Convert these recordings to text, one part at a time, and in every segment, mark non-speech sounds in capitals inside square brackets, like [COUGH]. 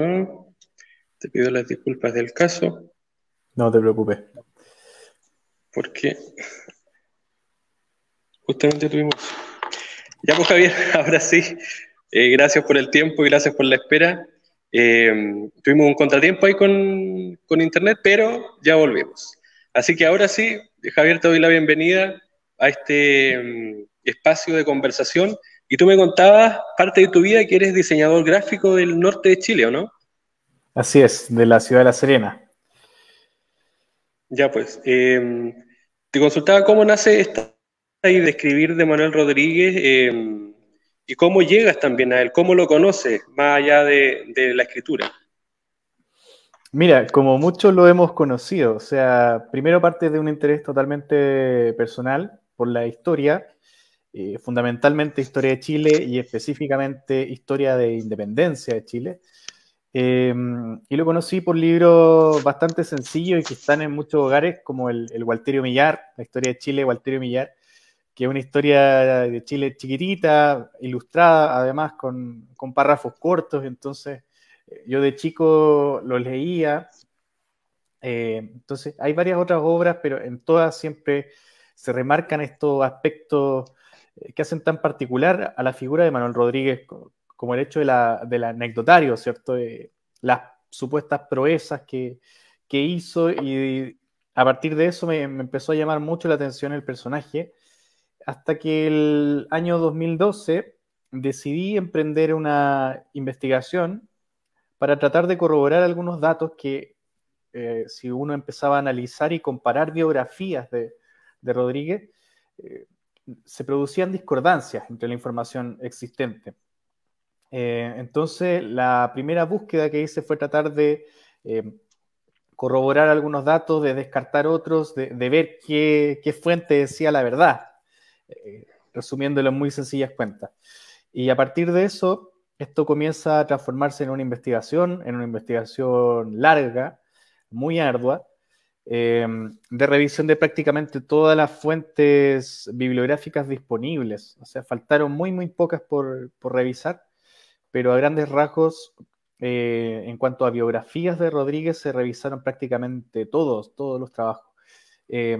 Mm. Te pido las disculpas del caso. No te preocupes. Porque justamente tuvimos. Ya, pues Javier, [LAUGHS] ahora sí. Eh, gracias por el tiempo y gracias por la espera. Eh, tuvimos un contratiempo ahí con, internet, pero ya volvemos. Así que ahora sí, Javier, te doy la bienvenida a este mm, espacio de conversación y tú me contabas parte de tu vida que eres diseñador gráfico del norte de Chile, ¿o no? Así es, de la ciudad de La Serena. Ya pues, em, te consultaba cómo nace esta idea de escribir de Manuel Rodríguez em, y cómo llegas también a él, cómo lo conoces, más allá de, de la escritura. Mira, como muchos lo hemos conocido, o sea, primero parte de un interés totalmente personal por la historia, eh, fundamentalmente historia de Chile y específicamente historia de independencia de Chile. Eh, y lo conocí por libros bastante sencillos y que están en muchos hogares, como el, el Walterio Millar, la historia de Chile, Walterio Millar, que es una historia de Chile chiquitita, ilustrada, además con, párrafos cortos. Entonces, eh, yo de chico lo leía. entonces, hay varias otras obras, pero en todas siempre se remarcan estos aspectos eh, que hacen tan particular a la figura de Manuel Rodríguez como el hecho de la, del anecdotario, ¿cierto? De las supuestas proezas que, hizo y a partir de eso me, empezó a llamar mucho la atención el personaje hasta que el año 2012 decidí emprender una investigación para tratar de corroborar algunos datos que eh, si uno empezaba a analizar y comparar biografías de, Rodríguez, eh, se producían discordancias entre la información existente. Eh, entonces, la primera búsqueda que hice fue tratar de eh, corroborar algunos datos, de descartar otros, de, ver qué, fuente decía la verdad, eh, resumiéndolo en muy sencillas cuentas. Y a partir de eso, esto comienza a transformarse en una investigación, en una investigación larga, muy ardua, eh, de revisión de prácticamente todas las fuentes bibliográficas disponibles. O sea, faltaron muy, muy pocas por, revisar, pero a grandes rasgos, eh, en cuanto a biografías de Rodríguez, se revisaron prácticamente todos, todos los trabajos. Eh,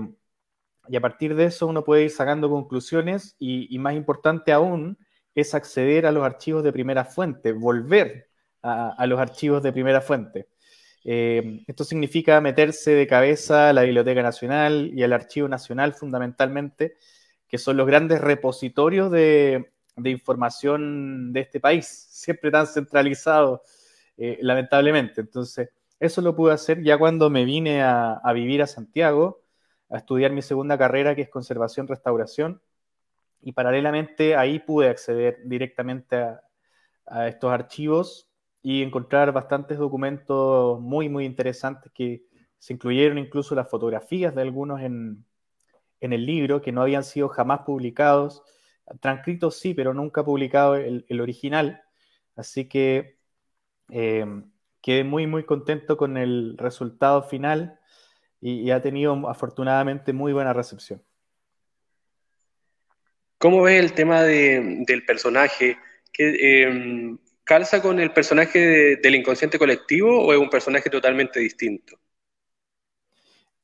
y a partir de eso uno puede ir sacando conclusiones y, más importante aún es acceder a los archivos de primera fuente, volver a, los archivos de primera fuente. Eh, esto significa meterse de cabeza a la Biblioteca Nacional y al Archivo Nacional fundamentalmente, que son los grandes repositorios de, información de este país, siempre tan centralizado, eh, lamentablemente. Entonces, eso lo pude hacer ya cuando me vine a, vivir a Santiago, a estudiar mi segunda carrera, que es conservación-restauración, y paralelamente ahí pude acceder directamente a estos archivos y encontrar bastantes documentos muy, muy interesantes que se incluyeron incluso las fotografías de algunos en, en el libro que no habían sido jamás publicados. Transcritos sí, pero nunca publicado el, original. Así que eh, quedé muy, muy contento con el resultado final y, ha tenido afortunadamente muy buena recepción. ¿Cómo ve el tema del personaje? que em, ¿calza con el personaje del inconsciente colectivo o es un personaje totalmente distinto?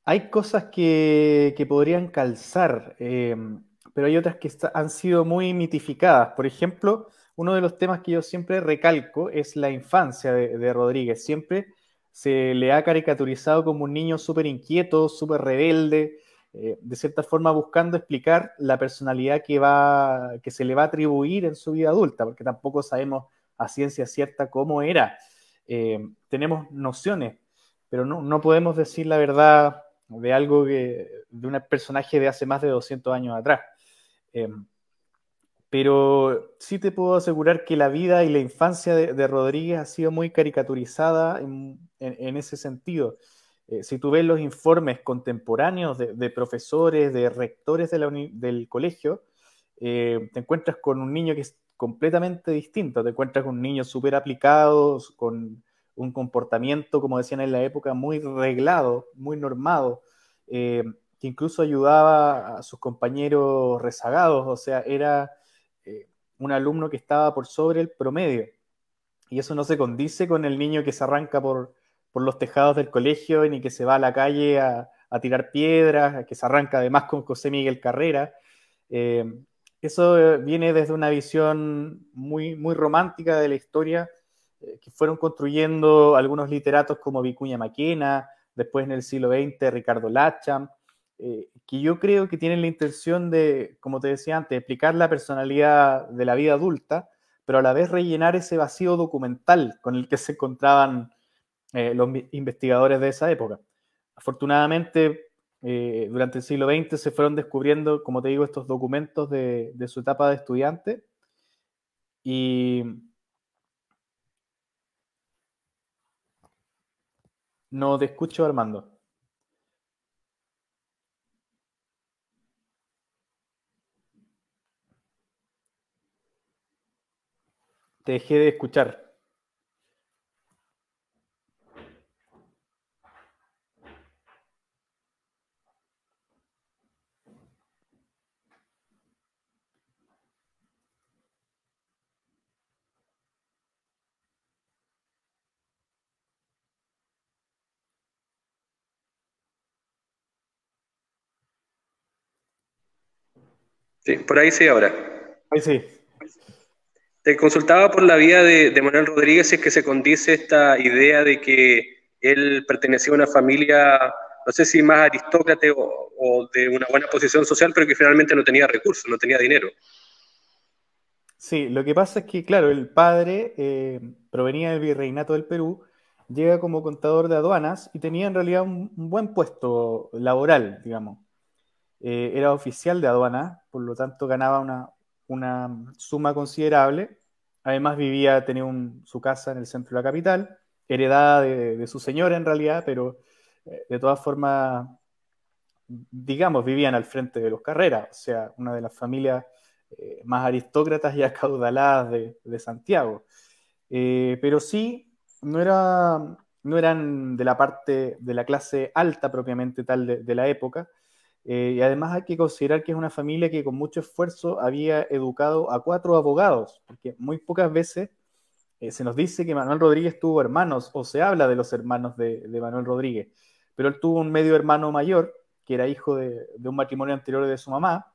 Hay cosas que, podrían calzar, em, pero hay otras que han sido muy mitificadas. Por ejemplo, uno de los temas que yo siempre recalco es la infancia de, Rodríguez. Siempre se le ha caricaturizado como un niño súper inquieto, súper rebelde, eh, de cierta forma buscando explicar la personalidad que, va, que se le va a atribuir en su vida adulta, porque tampoco sabemos a ciencia cierta cómo era. Eh, tenemos nociones, pero no, podemos decir la verdad de algo que, de un personaje de hace más de 200 años atrás. Eh, pero sí te puedo asegurar que la vida y la infancia de, Rodríguez ha sido muy caricaturizada en, ese sentido. Eh, si tú ves los informes contemporáneos de, profesores, de rectores de del colegio, te encuentras con un niño que completamente distinto, Te encuentras con niños súper aplicados, con un comportamiento, como decían en la época, muy reglado, muy normado, eh, que incluso ayudaba a sus compañeros rezagados, o sea, era eh, un alumno que estaba por sobre el promedio. Y eso no se condice con el niño que se arranca por, por los tejados del colegio, ni que se va a la calle a, tirar piedras, que se arranca además con José Miguel Carrera. Eh, eso eh, viene desde una visión muy, muy romántica de la historia eh, que fueron construyendo algunos literatos como Vicuña Maquena, después en el siglo XX Ricardo Lacham, eh, que yo creo que tienen la intención de, como te decía antes, explicar la personalidad de la vida adulta, pero a la vez rellenar ese vacío documental con el que se encontraban los investigadores de esa época. Afortunadamente, eh, durante el siglo XX se fueron descubriendo, como te digo, estos documentos de, de su etapa de estudiante. Y no te escucho, Armando. Te dejé de escuchar. Sí, por ahí sí ahora. Ahí sí. Te consultaba por la vía de, Manuel Rodríguez si es que se condice esta idea de que él pertenecía a una familia, no sé si más aristócrata o, de una buena posición social, pero que finalmente no tenía recursos, no tenía dinero. Sí, lo que pasa es que, claro, el padre eh, provenía del virreinato del Perú, llega como contador de aduanas y tenía en realidad un buen puesto laboral, digamos. Eh, era oficial de aduana, por lo tanto ganaba una, suma considerable. Además vivía, tenía su casa en el centro de la capital, heredada de, su señora en realidad, pero eh, de todas formas, digamos, vivían al frente de los carreras, o sea, una de las familias eh, más aristócratas y [LAUGHS] acaudaladas de, Santiago. pero sí, no, eran de la parte de la clase alta propiamente tal de la época, eh, y además hay que considerar que es una familia que con mucho esfuerzo había educado a cuatro abogados, porque muy pocas veces eh, se nos dice que Manuel Rodríguez tuvo hermanos, o se habla de los hermanos de, Manuel Rodríguez, pero él tuvo un medio hermano mayor, que era hijo de, un matrimonio anterior de su mamá,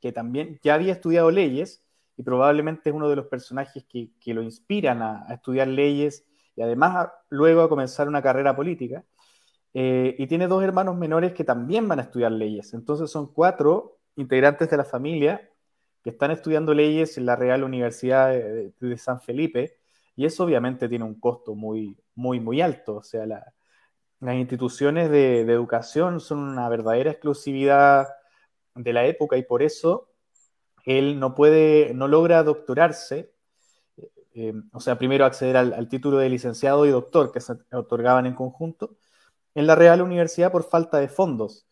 que también ya había estudiado leyes y probablemente es uno de los personajes que, lo inspiran a, estudiar leyes y además luego a comenzar una carrera política. Eh, y tiene dos hermanos menores que también van a estudiar leyes. Entonces son cuatro integrantes de la familia que están estudiando leyes en la Real Universidad de, San Felipe, y eso obviamente tiene un costo muy, muy, muy alto. O sea, las instituciones de, educación son una verdadera exclusividad de la época y por eso él no puede, no logra doctorarse, eh, eh, o sea, primero acceder al, título de licenciado y doctor que se otorgaban en conjunto, en la Real Universidad por falta de fondos.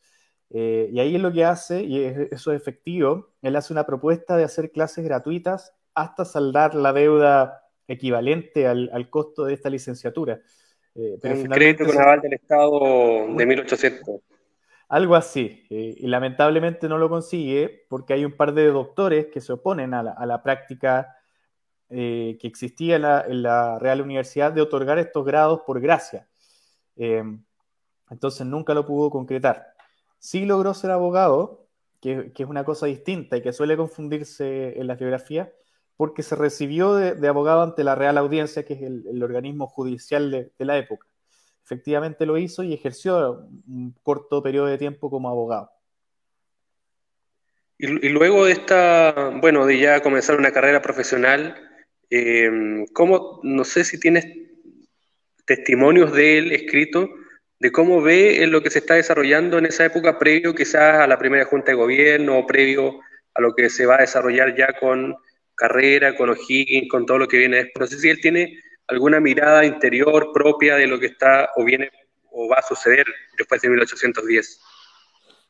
Eh, y ahí es lo que hace, y eso es efectivo, él hace una propuesta de hacer clases gratuitas hasta saldar la deuda equivalente al, costo de esta licenciatura. Eh, pero un crédito con aval del Estado de 1800. Algo así. Eh, y lamentablemente no lo consigue porque hay un par de doctores que se oponen a la, práctica eh, que existía en la, Real Universidad de otorgar estos grados por gracia. Entonces nunca lo pudo concretar. Sí logró ser abogado, que, es una cosa distinta y que suele confundirse en las biografías, porque se recibió de, abogado ante la Real Audiencia, que es el, organismo judicial de, la época. Efectivamente lo hizo y ejerció un corto periodo de tiempo como abogado. Y, luego de esta, bueno, de ya comenzar una carrera profesional, eh, ¿cómo, no sé si tienes testimonios de él escrito de cómo ve lo que se está desarrollando en esa época previo quizás a la primera junta de gobierno o previo a lo que se va a desarrollar ya con Carrera, con O'Higgins, con todo lo que viene después. No sé si él tiene alguna mirada interior propia de lo que está o viene o va a suceder después de 1810.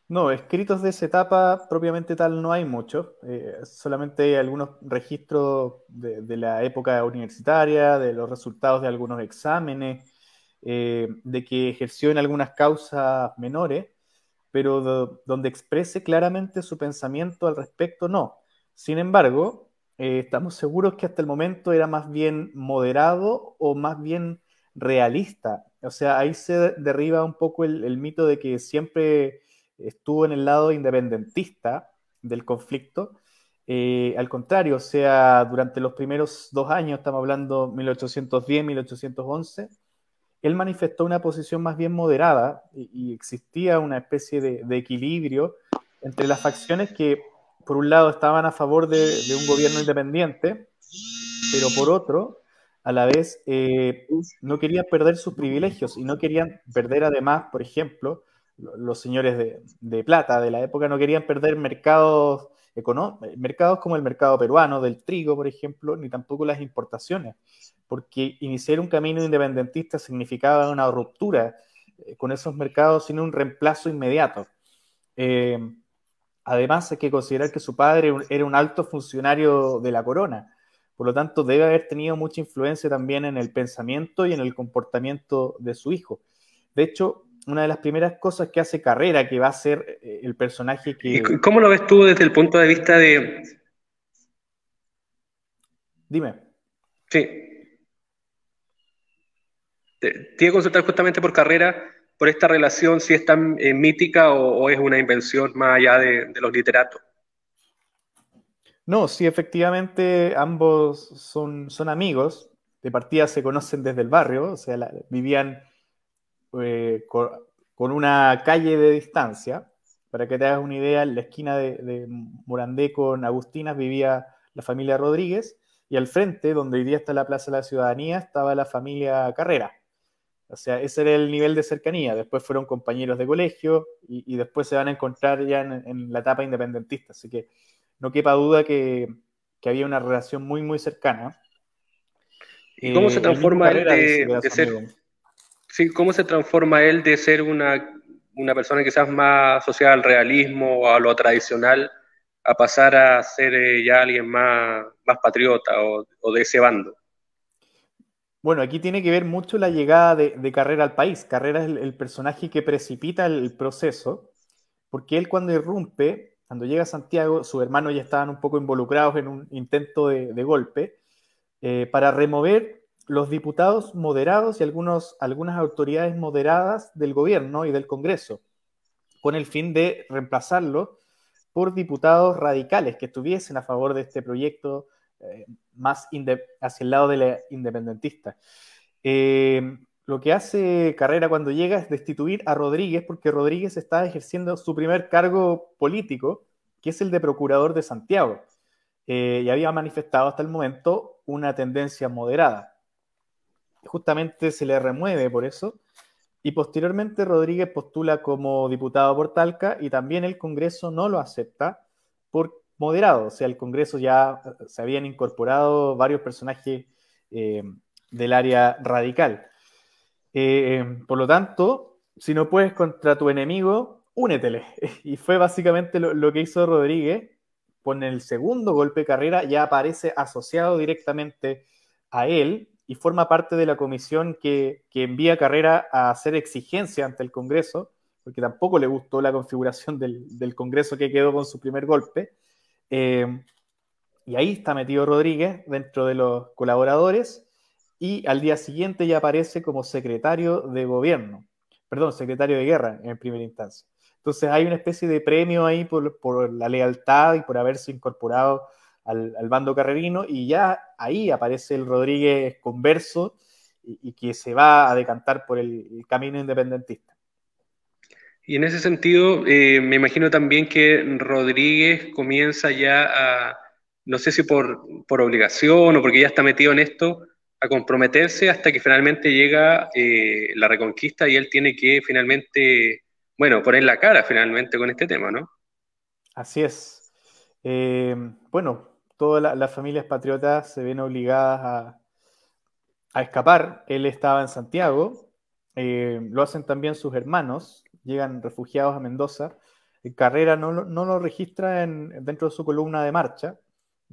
No, escritos de esa etapa propiamente tal no hay mucho, eh, solamente hay algunos registros de, la época universitaria, de los resultados de algunos exámenes, eh, de que ejerció en algunas causas menores, pero donde exprese claramente su pensamiento al respecto, no. Sin embargo, eh, estamos seguros que hasta el momento era más bien moderado o más bien realista. O sea, ahí se derriba un poco el, mito de que siempre estuvo en el lado independentista del conflicto. Eh, al contrario, o sea, durante los primeros dos años, estamos hablando 1810, 1811, él manifestó una posición más bien moderada y, existía una especie de, equilibrio entre las facciones que, por un lado, estaban a favor de, un gobierno independiente, pero por otro, a la vez, eh, no querían perder sus privilegios y no querían perder, además, por ejemplo, los señores de, plata de la época no querían perder mercados como el mercado peruano del trigo, por ejemplo, ni tampoco las importaciones porque iniciar un camino independentista significaba una ruptura eh, con esos mercados sin un reemplazo inmediato. Eh, además, hay que considerar que su padre era un alto funcionario de la corona, por lo tanto, debe haber tenido mucha influencia también en el pensamiento y en el comportamiento de su hijo. De hecho, una de las primeras cosas que hace Carrera, que va a ser eh, el personaje que... ¿Cómo lo ves tú desde el punto de vista de... Dime. Sí, que consultar justamente por carrera, por esta relación, si es tan eh, mítica o, es una invención más allá de, los literatos. No, sí, efectivamente ambos son, son amigos, de partida se conocen desde el barrio, o sea, vivían eh, con, una calle de distancia. Para que te hagas una idea, en la esquina de, de Morandé con Agustinas vivía la familia Rodríguez y al frente, donde hoy día está la Plaza de la Ciudadanía, estaba la familia Carrera. O sea, ese era el nivel de cercanía. Después fueron compañeros de colegio y, después se van a encontrar ya en, la etapa independentista. Así que no quepa duda que, había una relación muy, muy cercana. ¿Y cómo se eh, transforma él de, ser... Sí, ¿cómo se transforma de ser una, una persona quizás más asociada al realismo o a lo tradicional a pasar a ser eh, ya alguien más, más patriota o de ese bando? Bueno, aquí tiene que ver mucho la llegada de, Carrera al país. Carrera es el, personaje que precipita el, proceso, porque él cuando irrumpe, cuando llega a Santiago, sus hermanos ya estaban un poco involucrados en un intento de, golpe eh, para remover los diputados moderados y algunas autoridades moderadas del gobierno y del Congreso, con el fin de reemplazarlo por diputados radicales que estuviesen a favor de este proyecto eh, más hacia el lado de la independentista. Eh, lo que hace Carrera cuando llega es destituir a Rodríguez porque Rodríguez está ejerciendo su primer cargo político, que es el de procurador de Santiago, eh, y había manifestado hasta el momento una tendencia moderada. Justamente se le remueve por eso, y posteriormente Rodríguez postula como diputado por Talca y también el Congreso no lo acepta porque moderado. O sea, al Congreso ya eh, se habían incorporado varios personajes eh, del área radical. Eh, em, por lo tanto, si no puedes contra tu enemigo, únetele. [LAUGHS] Y fue básicamente lo, que hizo Rodríguez. Con el segundo golpe carrera ya aparece asociado directamente a él y forma parte de la comisión que, envía Carrera a hacer exigencia ante el Congreso, porque tampoco le gustó la configuración del, del Congreso que quedó con su primer golpe. Eh, y ahí está metido Rodríguez dentro de los colaboradores y al día siguiente ya aparece como secretario de gobierno, perdón, secretario de guerra en primera instancia. Entonces hay una especie de premio ahí por, la lealtad y por haberse incorporado al, bando carrerino y ya ahí aparece el Rodríguez converso y, que se va a decantar por el camino independentista. Y en ese sentido, eh, me imagino también que Rodríguez comienza ya a, no sé si por, por, obligación o porque ya está metido en esto, a comprometerse hasta que finalmente llega eh, la reconquista y él tiene que finalmente, bueno, poner la cara finalmente con este tema, ¿no? Así es. Eh, bueno, todas las familias patriotas se ven obligadas a escapar. Él estaba en Santiago, lo hacen también sus hermanos, llegan refugiados a Mendoza. Eh, Carrera no, lo registra en, dentro de su columna de marcha,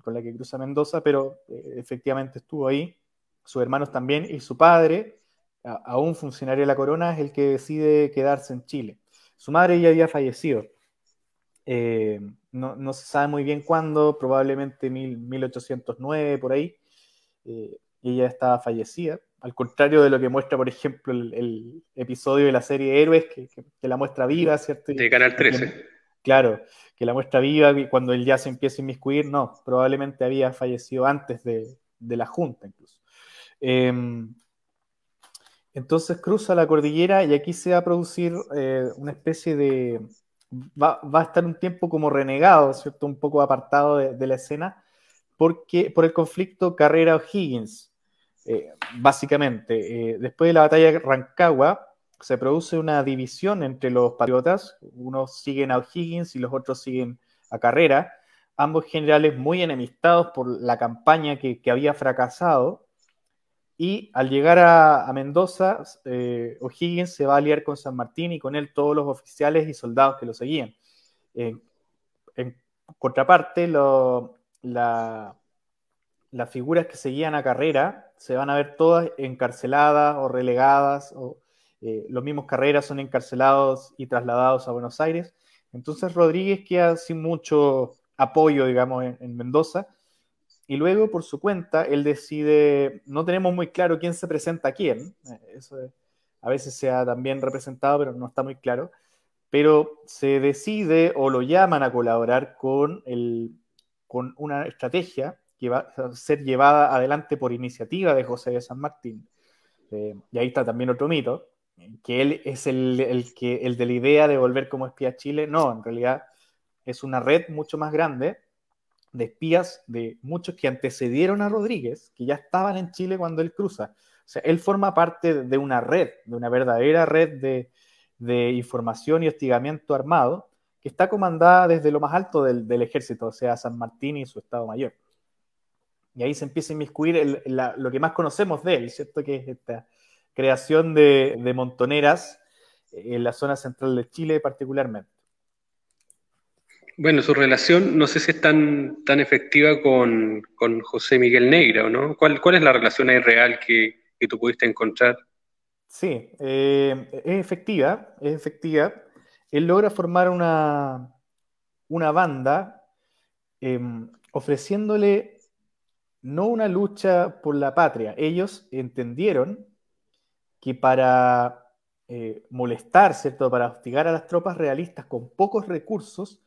con la que cruza Mendoza, pero eh, efectivamente estuvo ahí. Sus hermanos también y su padre, a, un funcionario de la corona, es el que decide quedarse en Chile. Su madre ya había fallecido. Eh, no, se sabe muy bien cuándo, probablemente en 1809, por ahí. Eh, ella estaba fallecida al contrario de lo que muestra, por ejemplo, el, episodio de la serie Héroes, que, la muestra viva, ¿cierto? De Canal 13. claro, que la muestra viva cuando él ya se empieza a inmiscuir, no, probablemente había fallecido antes de, la Junta incluso. Em, entonces cruza la cordillera y aquí se va a producir eh, una especie de... Va, a estar un tiempo como renegado, ¿cierto? Un poco apartado de, de la escena, porque por el conflicto Carrera-O'Higgins eh, básicamente, eh, después de la batalla de Rancagua, se produce una división entre los patriotas, unos siguen a O'Higgins y los otros siguen a Carrera, ambos generales muy enemistados por la campaña que, había fracasado, y al llegar a, Mendoza, eh, O'Higgins se va a aliar con San Martín y con él todos los oficiales y soldados que lo seguían. en contraparte, las figuras que seguían a Carrera se van a ver todas encarceladas o relegadas, o eh, los mismos carreras son encarcelados y trasladados a Buenos Aires. Entonces Rodríguez queda sin mucho apoyo, digamos, en, Mendoza. Y luego, por su cuenta, él decide, no tenemos muy claro quién se presenta a quién, eh, eso a veces se ha también representado, pero no está muy claro, pero se decide o lo llaman a colaborar con, el, con una estrategia ser llevada adelante por iniciativa de José de San Martín. Eh, y ahí está también otro mito, que él es el, que, el de la idea de volver como espía a Chile. No, en realidad es una red mucho más grande de espías de muchos que antecedieron a Rodríguez, que ya estaban en Chile cuando él cruza. O sea, él forma parte de una red, de una verdadera red de, información y hostigamiento armado, que está comandada desde lo más alto del, del ejército, o sea, San Martín y su Estado Mayor. Y ahí se empieza a inmiscuir lo que más conocemos de él, ¿cierto? Que es esta creación de, montoneras en la zona central de Chile particularmente. Bueno, su relación no sé si es tan, tan efectiva con, José Miguel Negra, ¿no? ¿Cuál, ¿Cuál es la relación ahí real que, tú pudiste encontrar? Sí, eh, es efectiva, es efectiva. Él logra formar una, una banda em, ofreciéndole no una lucha por la patria. Ellos entendieron que para eh, molestar, ¿cierto? Para hostigar a las tropas realistas con pocos recursos,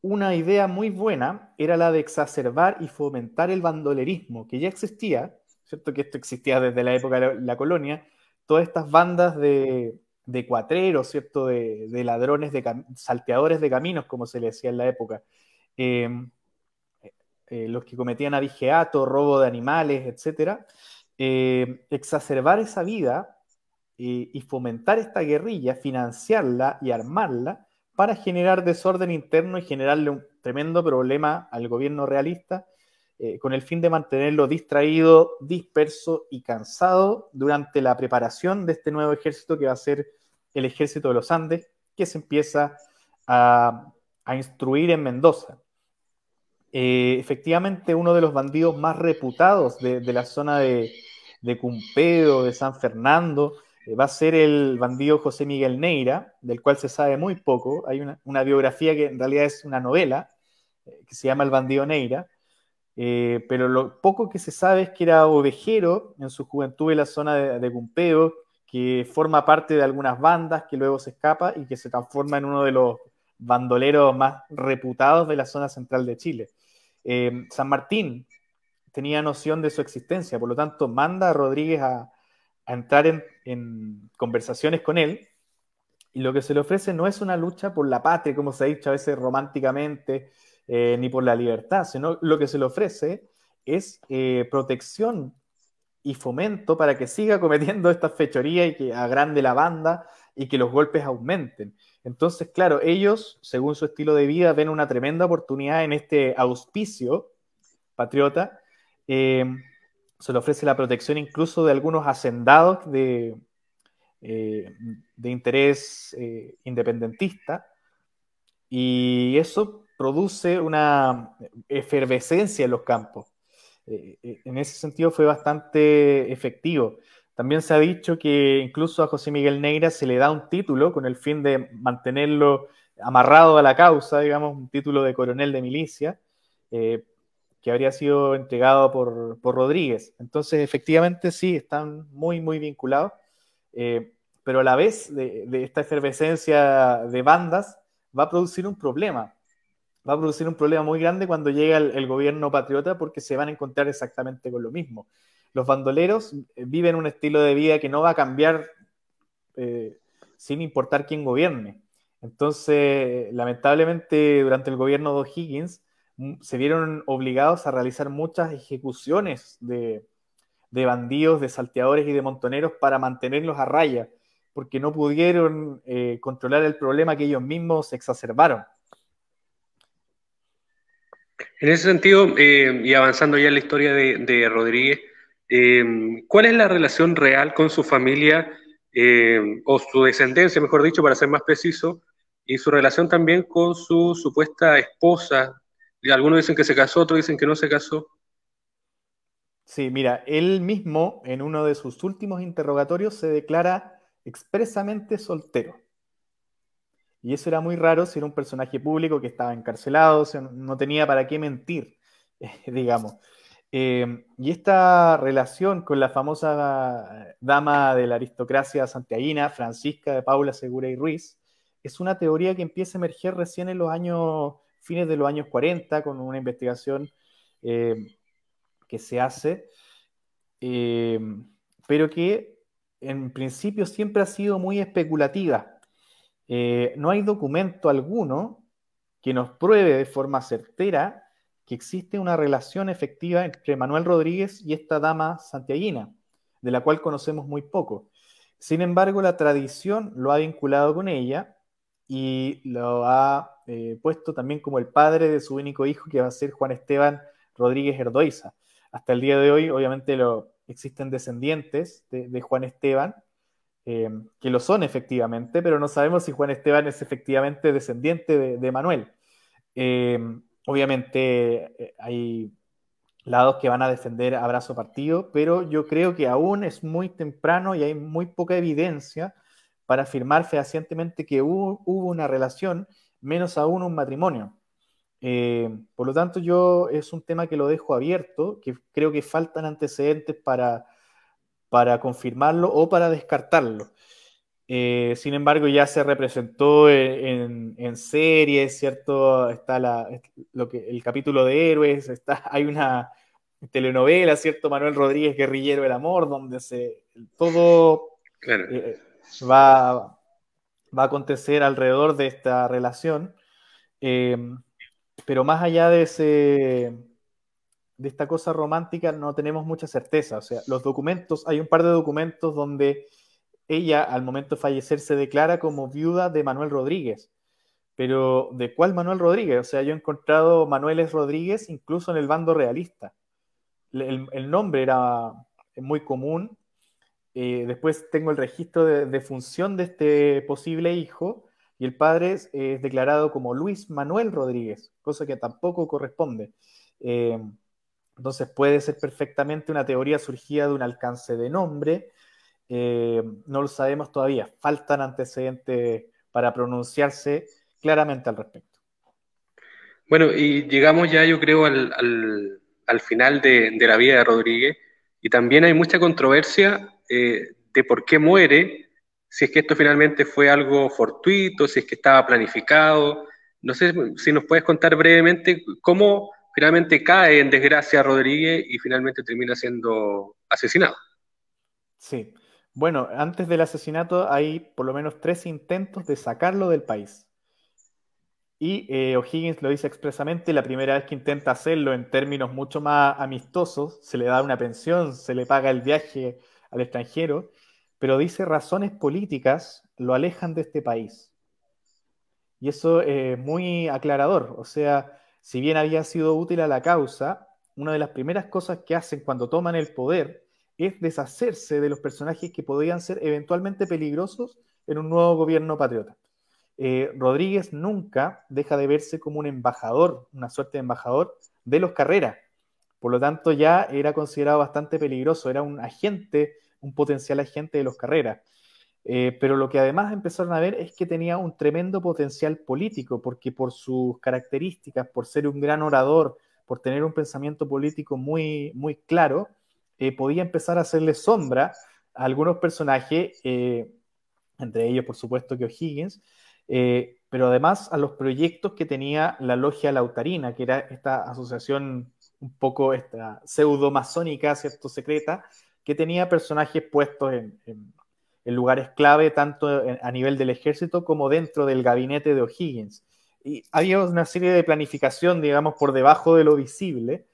una idea muy buena era la de exacerbar y fomentar el bandolerismo, que ya existía, ¿cierto? Que esto existía desde la época de la, colonia, todas estas bandas de, de cuatreros, ¿cierto? De, ladrones, de salteadores de caminos, como se le decía en la época. Eh, eh, los que cometían abigeato, robo de animales, etc., eh, exacerbar esa vida eh, y fomentar esta guerrilla, financiarla y armarla para generar desorden interno y generarle un tremendo problema al gobierno realista con el fin de mantenerlo distraído, disperso y cansado durante la preparación de este nuevo ejército que va a ser el ejército de los Andes, que se empieza a instruir en Mendoza. Eh, efectivamente uno de los bandidos más reputados de, la zona de, Cumpeo de San Fernando, eh, va a ser el bandido José Miguel Neira, del cual se sabe muy poco. Hay una, biografía que en realidad es una novela, eh, que se llama El bandido Neira, pero lo poco que se sabe es que era ovejero en su juventud en la zona de, de que forma parte de algunas bandas, que luego se escapa y que se transforma en uno de los bandoleros más reputados de la zona central de Chile. Eh, San Martín tenía noción de su existencia, por lo tanto manda a Rodríguez a, entrar en, conversaciones con él y lo que se le ofrece no es una lucha por la patria, como se ha dicho a veces románticamente, eh, ni por la libertad, sino lo que se le ofrece es eh, protección y fomento para que siga cometiendo esta fechoría y que agrande la banda y que los golpes aumenten. Entonces, claro, ellos, según su estilo de vida, ven una tremenda oportunidad en este auspicio patriota. Eh, se le ofrece la protección incluso de algunos hacendados de, eh, interés eh, independentista. Y eso produce una efervescencia en los campos. en ese sentido fue bastante efectivo. También se ha dicho que incluso a José Miguel Neira se le da un título con el fin de mantenerlo amarrado a la causa, digamos, un título de coronel de milicia, eh, que habría sido entregado por, Rodríguez. Entonces, efectivamente, sí, están muy, muy vinculados, eh, pero a la vez de, esta efervescencia de bandas va a producir un problema, va a producir un problema muy grande cuando llegue el, gobierno patriota porque se van a encontrar exactamente con lo mismo los bandoleros eh, viven un estilo de vida que no va a cambiar eh, sin importar quién gobierne. Entonces, lamentablemente, durante el gobierno de O'Higgins mm, se vieron obligados a realizar muchas ejecuciones de, bandidos, de salteadores y de montoneros para mantenerlos a raya, porque no pudieron eh, controlar el problema que ellos mismos exacerbaron. En ese sentido, y avanzando ya en la historia de Rodríguez, Em, ¿cuál es la relación real con su familia em, o su descendencia, mejor dicho, para ser más preciso, y su relación también con su supuesta esposa? Algunos dicen que se casó, otros dicen que no se casó. Sí, mira, él mismo en uno de sus últimos interrogatorios se declara expresamente soltero. Y eso era muy raro si era un personaje público que estaba encarcelado, no tenía para qué mentir, [LAUGHS] eh, digamos. Em, y esta relación con la famosa dama de la aristocracia santiaguina, Francisca de Paula Segura y Ruiz, es una teoría que empieza a emerger recién en los años, fines de los años 40, con una investigación em, que se hace, em, pero que en principio siempre ha sido muy especulativa. Eh, no hay documento alguno que nos pruebe de forma certera que existe una relación efectiva entre Manuel Rodríguez y esta dama santiaguina, de la cual conocemos muy poco. Sin embargo, la tradición lo ha vinculado con ella y lo ha eh, puesto también como el padre de su único hijo, que va a ser Juan Esteban Rodríguez Erdoiza. Hasta el día de hoy, obviamente, lo, existen descendientes de, Juan Esteban, eh, que lo son efectivamente, pero no sabemos si Juan Esteban es efectivamente descendiente de, Manuel. Eh, Obviamente eh, hay lados que van a defender abrazo partido, pero yo creo que aún es muy temprano y hay muy poca evidencia para afirmar fehacientemente que hubo, una relación, menos aún un matrimonio. Eh, por lo tanto, yo es un tema que lo dejo abierto, que creo que faltan antecedentes para, para confirmarlo o para descartarlo. Eh, sin embargo, ya se representó en, en, series, ¿cierto? Está lo que, el capítulo de Héroes, está, [LAUGHS] hay una telenovela, ¿cierto? Manuel Rodríguez, Guerrillero del Amor, donde se, todo eh, va, a acontecer alrededor de esta relación. Em, pero más allá de, ese, de esta cosa romántica, no tenemos mucha certeza. O sea, los documentos, hay un par de documentos donde ella al momento de fallecer se declara como viuda de Manuel Rodríguez. Pero ¿de cuál Manuel Rodríguez? O sea, yo he encontrado Manueles Rodríguez incluso en el bando realista. El, nombre era muy común. Eh, después tengo el registro de, función de este posible hijo y el padre es, declarado como Luis Manuel Rodríguez, cosa que tampoco corresponde. Eh, entonces puede ser perfectamente una teoría surgida de un alcance de nombre, eh, no lo sabemos todavía. Faltan antecedentes para pronunciarse claramente al respecto. Bueno, y llegamos ya yo creo al, final de, la vida de Rodríguez y también hay mucha controversia eh, de por qué muere, si es que esto finalmente fue algo fortuito, si es que estaba planificado. No sé si nos puedes contar brevemente cómo finalmente cae en desgracia Rodríguez y finalmente termina siendo asesinado. Sí, bueno, antes del asesinato hay por lo menos tres intentos de sacarlo del país. Y eh, O'Higgins lo dice expresamente, la primera vez que intenta hacerlo en términos mucho más amistosos, se le da una pensión, se le paga el viaje al extranjero, pero dice razones políticas lo alejan de este país. Y eso es eh, muy aclarador, o sea, si bien había sido útil a la causa, una de las primeras cosas que hacen cuando toman el poder es deshacerse de los personajes que podrían ser eventualmente peligrosos en un nuevo gobierno patriota. Eh, Rodríguez nunca deja de verse como un embajador, una suerte de embajador de los carreras. Por lo tanto, ya era considerado bastante peligroso, era un agente, un potencial agente de los carreras. Eh, pero lo que además empezaron a ver es que tenía un tremendo potencial político, porque por sus características, por ser un gran orador, por tener un pensamiento político muy, muy claro, eh, podía empezar a hacerle sombra a algunos personajes, eh, entre ellos por supuesto que O'Higgins, eh, pero además a los proyectos que tenía la Logia Lautarina, que era esta asociación un poco esta pseudo-masónica, ¿cierto? Secreta, que tenía personajes puestos en, lugares clave, tanto a nivel del ejército como dentro del gabinete de O'Higgins. Y había una serie de planificación, digamos, por debajo de lo visible,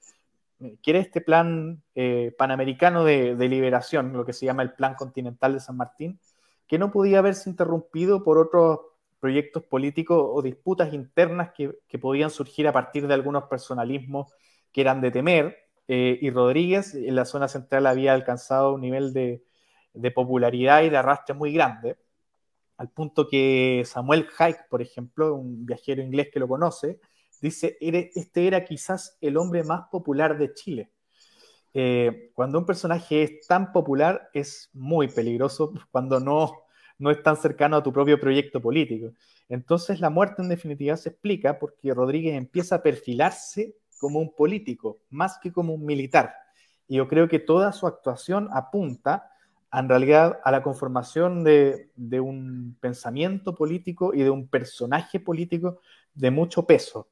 quiere este plan eh, panamericano de, liberación, lo que se llama el Plan Continental de San Martín, que no podía haberse interrumpido por otros proyectos políticos o disputas internas que, podían surgir a partir de algunos personalismos que eran de temer, eh, y Rodríguez en la zona central había alcanzado un nivel de, popularidad y de arrastre muy grande, al punto que Samuel Hayek, por ejemplo, un viajero inglés que lo conoce, Dice, este era quizás el hombre más popular de Chile. Eh, cuando un personaje es tan popular es muy peligroso [LAUGHS] cuando no, no es tan cercano a tu propio proyecto político. Entonces la muerte en definitiva se explica porque Rodríguez empieza a perfilarse como un político, más que como un militar. Y yo creo que toda su actuación apunta en realidad a la conformación de un pensamiento político y de un personaje político de mucho peso.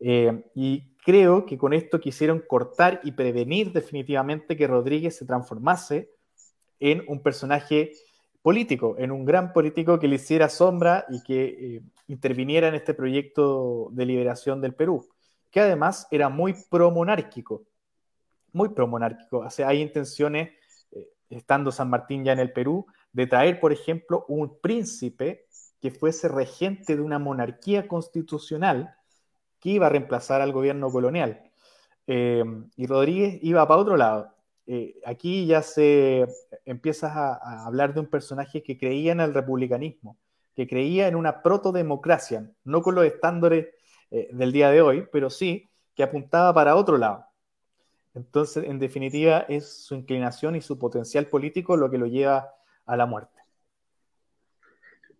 Eh, y creo que con esto quisieron cortar y prevenir definitivamente que Rodríguez se transformase en un personaje político, en un gran político que le hiciera sombra y que eh, interviniera en este proyecto de liberación del Perú, que además era muy promonárquico, muy promonárquico. O sea, hay intenciones, eh, estando San Martín ya en el Perú, de traer, por ejemplo, un príncipe que fuese regente de una monarquía constitucional iba a reemplazar al gobierno colonial. Eh, y Rodríguez iba para otro lado. Eh, aquí ya se empiezas a, hablar de un personaje que creía en el republicanismo, que creía en una protodemocracia, no con los estándares eh, del día de hoy, pero sí que apuntaba para otro lado. Entonces, en definitiva, es su inclinación y su potencial político lo que lo lleva a la muerte.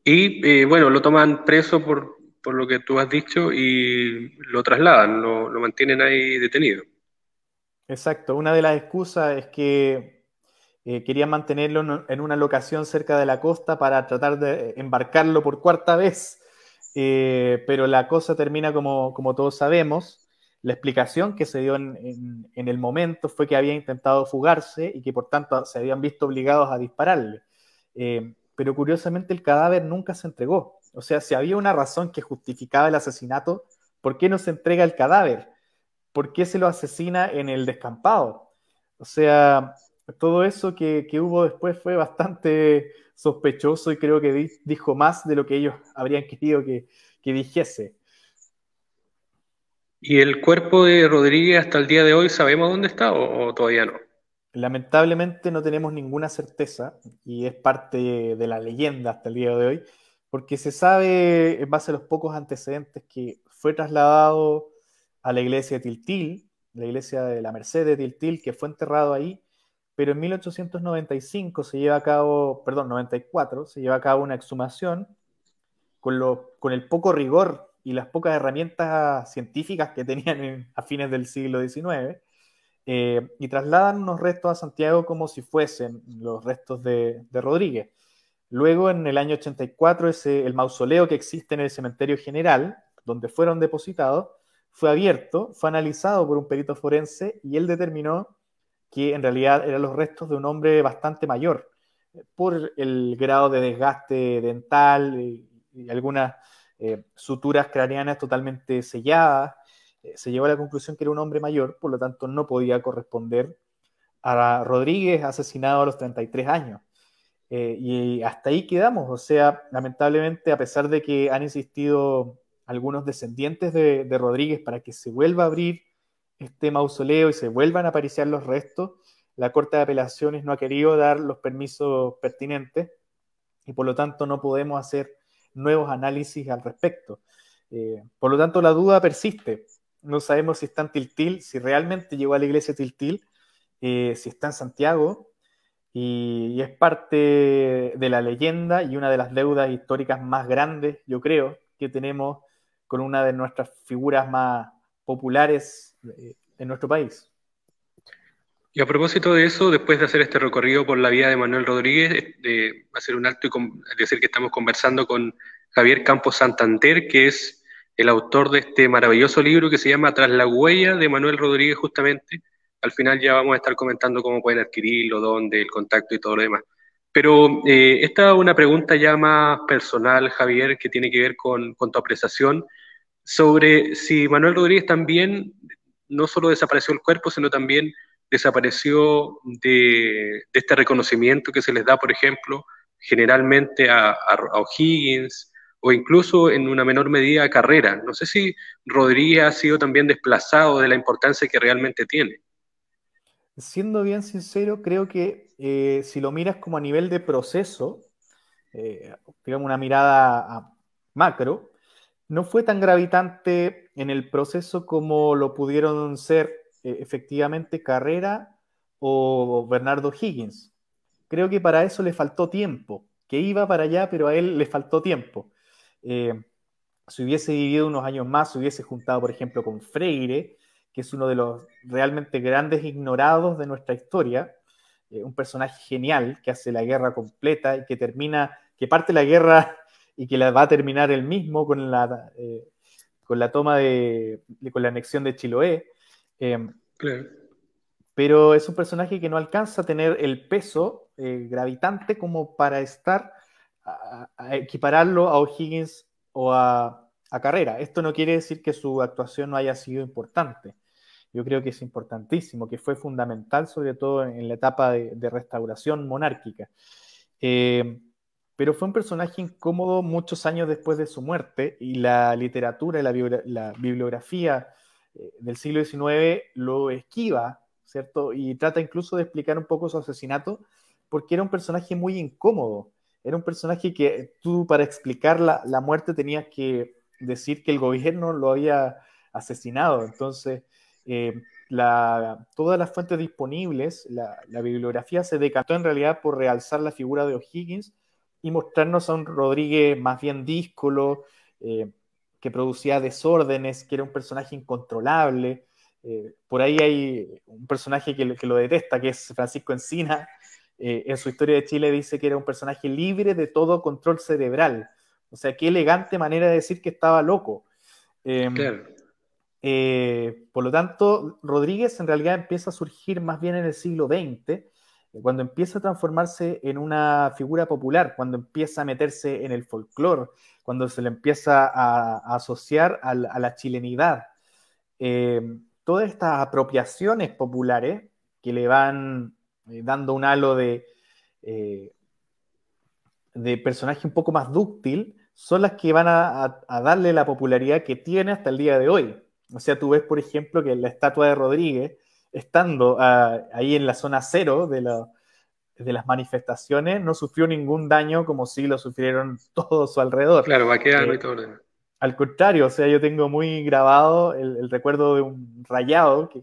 Y bueno, lo toman preso por por lo que tú has dicho y lo trasladan, lo, mantienen ahí detenido. Exacto, una de las excusas es que eh, querían mantenerlo en una locación cerca de la costa para tratar de embarcarlo por cuarta vez, eh, pero la cosa termina como, como, todos sabemos. La explicación que se dio en, el momento fue que había intentado fugarse y que por tanto se habían visto obligados a dispararle. Eh, pero curiosamente el cadáver nunca se entregó. O sea, si había una razón que justificaba el asesinato, ¿por qué no se entrega el cadáver? ¿Por qué se lo asesina en el descampado? O sea, todo eso que, hubo después fue bastante sospechoso y creo que dijo más de lo que ellos habrían querido que, dijese. ¿Y el cuerpo de Rodríguez hasta el día de hoy sabemos dónde está o, todavía no? Lamentablemente no tenemos ninguna certeza y es parte de la leyenda hasta el día de hoy porque se sabe, en base a los pocos antecedentes, que fue trasladado a la iglesia de Tiltil, la iglesia de la Merced de Tiltil, que fue enterrado ahí, pero en 1895 se lleva a cabo, perdón, 94, se lleva a cabo una exhumación con, el poco rigor y las pocas herramientas científicas que tenían a fines del siglo XIX, eh, y trasladan unos restos a Santiago como si fuesen los restos de Rodríguez. Luego, en el año 84, ese, el mausoleo que existe en el cementerio general, donde fueron depositados, fue abierto, fue analizado por un perito forense y él determinó que en realidad eran los restos de un hombre bastante mayor, por el grado de desgaste dental y, algunas eh, suturas craneanas totalmente selladas. Eh, se llegó a la conclusión que era un hombre mayor, por lo tanto no podía corresponder a Rodríguez asesinado a los 33 años. Eh, y hasta ahí quedamos. O sea, lamentablemente, a pesar de que han insistido algunos descendientes de, Rodríguez para que se vuelva a abrir este mausoleo y se vuelvan a apariciar los restos, la Corte de Apelaciones no ha querido dar los permisos pertinentes y por lo tanto no podemos hacer nuevos análisis al respecto. Eh, por lo tanto, la duda persiste. No sabemos si está en Tiltil, si realmente llegó a la iglesia Tiltil, eh, si está en Santiago, y, es parte de la leyenda y una de las deudas históricas más grandes, yo creo, que tenemos con una de nuestras figuras más populares eh, en nuestro país. Y a propósito de eso, después de hacer este recorrido por la vida de Manuel Rodríguez, eh, de hacer un alto y decir que estamos conversando con Javier Campos Santander, que es el autor de este maravilloso libro que se llama Tras la huella de Manuel Rodríguez, justamente, al final ya vamos a estar comentando cómo pueden adquirirlo, dónde, el contacto y todo lo demás. Pero eh, esta es una pregunta ya más personal, Javier, que tiene que ver con, tu apreciación sobre si Manuel Rodríguez también no solo desapareció el cuerpo, sino también desapareció de, este reconocimiento que se les da, por ejemplo, generalmente a, a O'Higgins o incluso en una menor medida a Carrera. No sé si Rodríguez ha sido también desplazado de la importancia que realmente tiene siendo bien sincero, creo que eh, si lo miras como a nivel de proceso, eh, digamos una mirada macro, no fue tan gravitante en el proceso como lo pudieron ser eh, efectivamente Carrera o Bernardo Higgins. Creo que para eso le faltó tiempo, que iba para allá, pero a él le faltó tiempo. si hubiese vivido unos años más, se hubiese juntado, por ejemplo, con Freire, que es uno de los realmente grandes ignorados de nuestra historia, eh, un personaje genial que hace la guerra completa y que termina, que parte la guerra [LAUGHS] y que la va a terminar él mismo con la, eh, con la toma de, con la anexión de Chiloé. Em, pero es un personaje que no alcanza a tener el peso eh, gravitante como para estar a, equipararlo a O'Higgins o a Carrera. Esto no quiere decir que su actuación no haya sido importante yo creo que es importantísimo, que fue fundamental sobre todo en la etapa de, restauración monárquica. Eh, pero fue un personaje incómodo muchos años después de su muerte y la literatura y la, bibliografía eh, del siglo XIX lo esquiva, ¿cierto? Y trata incluso de explicar un poco su asesinato porque era un personaje muy incómodo. Era un personaje que tú para explicar la, la muerte tenías que decir que el gobierno lo había asesinado. Entonces, eh, la, todas las fuentes disponibles, la, bibliografía se decantó en realidad por realzar la figura de O'Higgins y mostrarnos a un Rodríguez más bien díscolo, eh, que producía desórdenes, que era un personaje incontrolable. Eh, por ahí hay un personaje que, lo detesta, que es Francisco Encina. en su historia de Chile dice que era un personaje libre de todo control cerebral. O sea, qué elegante manera de decir que estaba loco. Em, eh, por lo tanto, Rodríguez en realidad empieza a surgir más bien en el siglo XX, eh, cuando empieza a transformarse en una figura popular, cuando empieza a meterse en el folclore, cuando se le empieza a, asociar a la, chilenidad. Eh, todas estas apropiaciones populares que le van dando un halo de, personaje un poco más dúctil, son las que van a, darle la popularidad que tiene hasta el día de hoy. O sea, tú ves, por ejemplo, que la estatua de Rodríguez, estando ah, ahí en la zona cero de, las manifestaciones, no sufrió ningún daño como si lo sufrieron [LAUGHS] todos su alrededor. Claro, va a quedar eh, todo Al contrario, o sea, yo tengo muy grabado el, recuerdo de un rayado que,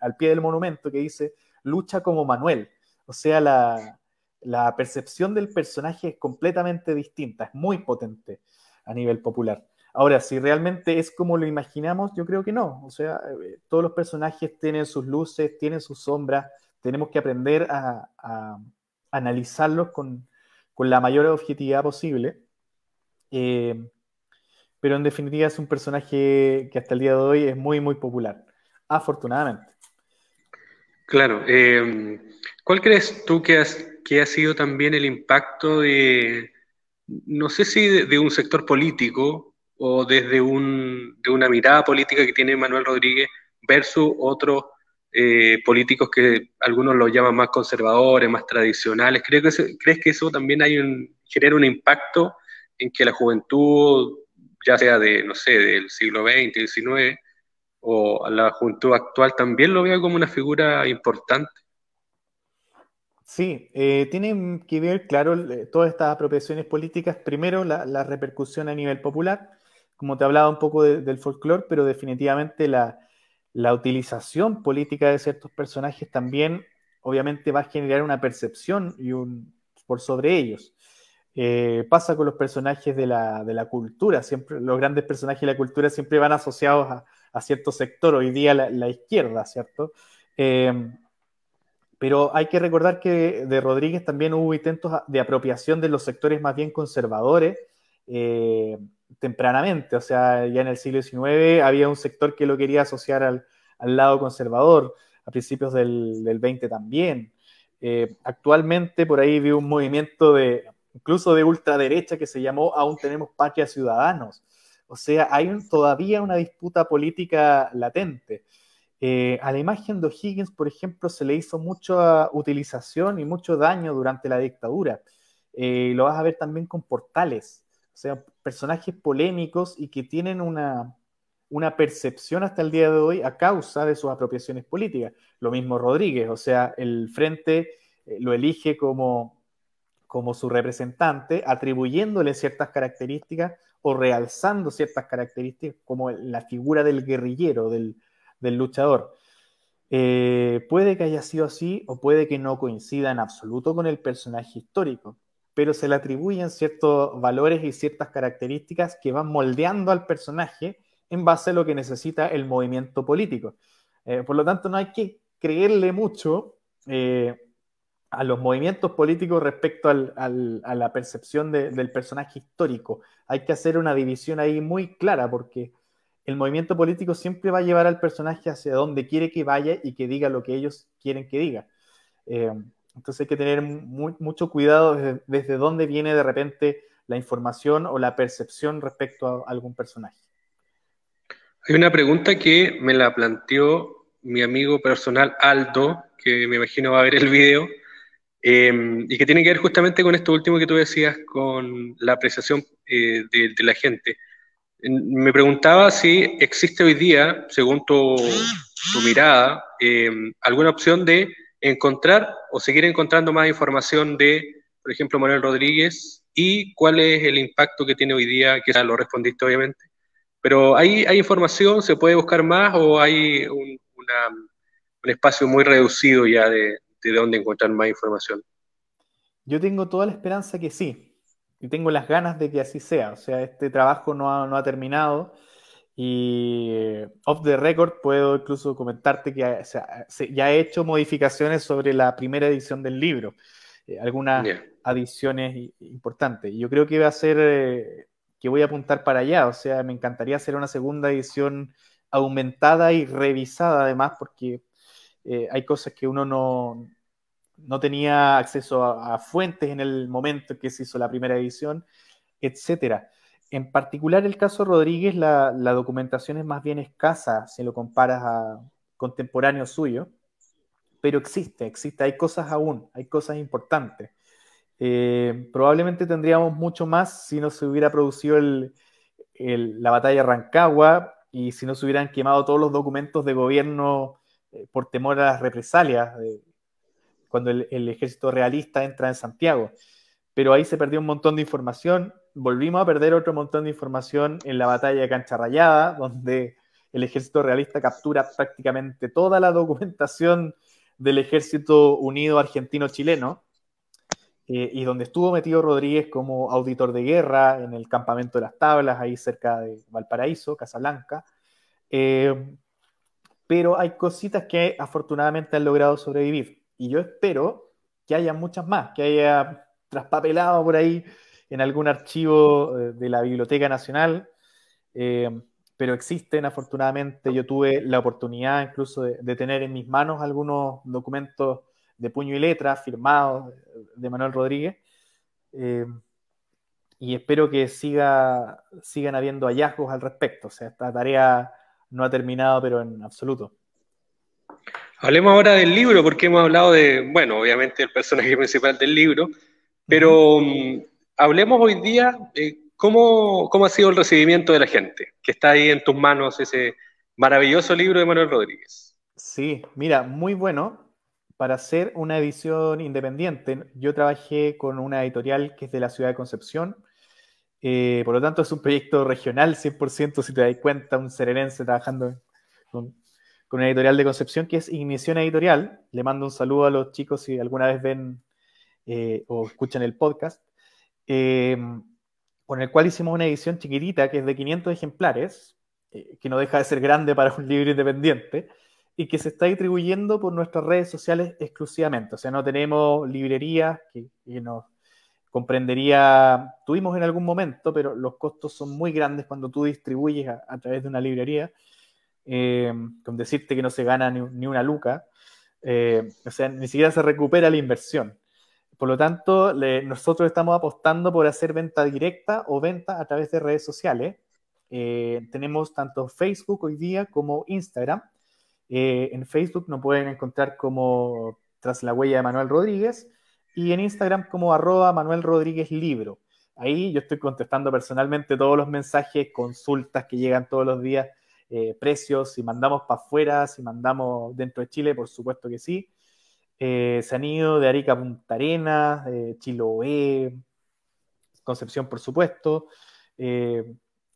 al pie del monumento que dice, lucha como Manuel. O sea, la percepción del personaje es completamente distinta, es muy potente a nivel popular. Ahora, si realmente es como lo imaginamos, yo creo que no. O sea, eh, todos los personajes tienen sus luces, tienen sus sombras. Tenemos que aprender a, analizarlos con, la mayor objetividad posible. Eh, pero en definitiva es un personaje que hasta el día de hoy es muy, muy popular, afortunadamente. Claro. Eh, ¿Cuál crees tú que, has, ha sido también el impacto de, no sé si de un sector político, o desde una mirada política que tiene Manuel Rodríguez versus otros eh, políticos que algunos los llaman más conservadores, más tradicionales. ¿Crees que eso, crees que eso también hay un, genera un impacto en que la juventud, ya sea de, no sé, del siglo XX, XIX, o la juventud actual también lo vea como una figura importante? Sí, eh, tienen que ver, claro, eh, todas estas apropiaciones políticas, primero la repercusión a nivel popular, como te hablaba un poco del folclore, pero definitivamente la, la utilización política de ciertos personajes también obviamente va a generar una percepción y un, por sobre ellos. Eh, pasa con los personajes de la, de la, cultura, siempre los grandes personajes de la cultura siempre van asociados a, a cierto sector, hoy día la, izquierda, ¿cierto? Eh, pero hay que recordar que de Rodríguez también hubo intentos de apropiación de los sectores más bien conservadores, eh, tempranamente, o sea, ya en el siglo XIX había un sector que lo quería asociar al, lado conservador, a principios del, del 20 también. Eh, actualmente por ahí vi un movimiento de, incluso de ultraderecha que se llamó Aún tenemos patria ciudadanos. O sea, hay todavía una disputa política latente. Eh, a la imagen de O'Higgins, por ejemplo, se le hizo mucha utilización y mucho daño durante la dictadura. Eh, lo vas a ver también con portales o sea, personajes polémicos y que tienen una, percepción hasta el día de hoy a causa de sus apropiaciones políticas. Lo mismo Rodríguez, o sea, el Frente eh, lo elige como, como su representante, atribuyéndole ciertas características o realzando ciertas características como la figura del guerrillero, del, luchador. Eh, puede que haya sido así o puede que no coincida en absoluto con el personaje histórico pero se le atribuyen ciertos valores y ciertas características que van moldeando al personaje en base a lo que necesita el movimiento político. Eh, por lo tanto, no hay que creerle mucho eh, a los movimientos políticos respecto a la percepción del personaje histórico. Hay que hacer una división ahí muy clara porque el movimiento político siempre va a llevar al personaje hacia donde quiere que vaya y que diga lo que ellos quieren que diga. Eh, entonces hay que tener mucho cuidado desde, dónde viene de repente la información o la percepción respecto a algún personaje. Hay una pregunta que me la planteó mi amigo personal Aldo, que me imagino va a ver el video, em, y que tiene que ver justamente con esto último que tú decías, con la apreciación eh, de, la gente. Me preguntaba si existe hoy día, según tu, mirada, em, alguna opción de encontrar o seguir encontrando más información de, por ejemplo, Manuel Rodríguez y cuál es el impacto que tiene hoy día, que ya lo respondiste obviamente, pero hay, hay información, se puede buscar más o hay un, espacio muy reducido ya de, de dónde encontrar más información. Yo tengo toda la esperanza que sí, y tengo las ganas de que así sea, o sea, este trabajo no no ha terminado y eh, off the record puedo incluso comentarte que eh, ya he hecho modificaciones sobre la primera edición del libro, eh, algunas adiciones importantes. yo creo que va a ser que voy a apuntar para allá, o sea, me encantaría hacer una segunda edición aumentada y revisada además, porque hay cosas que uno no, tenía acceso a, a, fuentes en el momento que se hizo la primera edición, etcétera. En particular el caso Rodríguez, la, documentación es más bien escasa si lo comparas a contemporáneo suyo, pero existe, existe, hay cosas aún, hay cosas importantes. Eh, probablemente tendríamos mucho más si no se hubiera producido la batalla de Rancagua y si no se hubieran quemado todos los documentos de gobierno eh, por temor a las represalias cuando el, ejército realista entra en Santiago. Pero ahí se perdió un montón de información volvimos a perder otro montón de información en la batalla de Cancha Rayada, donde el ejército realista captura prácticamente toda la documentación del ejército unido argentino-chileno, eh, y donde estuvo metido Rodríguez como auditor de guerra en el campamento de las tablas, ahí cerca de Valparaíso, Casablanca. Eh, pero hay cositas que afortunadamente han logrado sobrevivir, y yo espero que haya muchas más, que haya traspapelado por ahí en algún archivo eh, de la Biblioteca Nacional, eh, pero existen afortunadamente. Yo tuve la oportunidad incluso de, tener en mis manos algunos documentos de puño y letra firmados eh, de Manuel Rodríguez. y espero que siga, sigan habiendo hallazgos al respecto. O sea, esta tarea no ha terminado, pero en absoluto. Hablemos ahora del libro, porque hemos hablado de, bueno, obviamente el personaje principal del libro, pero hablemos hoy día cómo, ha sido el recibimiento de la gente, que está ahí en tus manos ese maravilloso libro de Manuel Rodríguez. Sí, mira, muy bueno. Para hacer una edición independiente, yo trabajé con una editorial que es de la ciudad de Concepción, eh, por lo tanto, es un proyecto regional 100%, si te das cuenta, un serenense trabajando con, una editorial de Concepción que es Ignición Editorial. Le mando un saludo a los chicos si alguna vez ven eh, o escuchan el podcast. Em, con el cual hicimos una edición chiquitita que es de 500 ejemplares, eh, que no deja de ser grande para un libro independiente, y que se está distribuyendo por nuestras redes sociales exclusivamente. O sea, no tenemos librerías que, nos comprendería, tuvimos en algún momento, pero los costos son muy grandes cuando tú distribuyes a, través de una librería, em, con decirte que no se gana ni, una luca, eh, o sea, ni siquiera se recupera la inversión. Por lo tanto, nosotros estamos apostando por hacer venta directa o venta a través de redes sociales. Eh, tenemos tanto Facebook hoy día como Instagram. Eh, en Facebook nos pueden encontrar como Tras la huella de Manuel Rodríguez y en Instagram como arroba Manuel Rodríguez Libro. Ahí yo estoy contestando personalmente todos los mensajes, consultas que llegan todos los días, eh, precios, si mandamos para afuera, si mandamos dentro de Chile, por supuesto que sí. Eh, se han ido de Arica a Punta Arenas, Chiloé, Concepción, por supuesto, eh,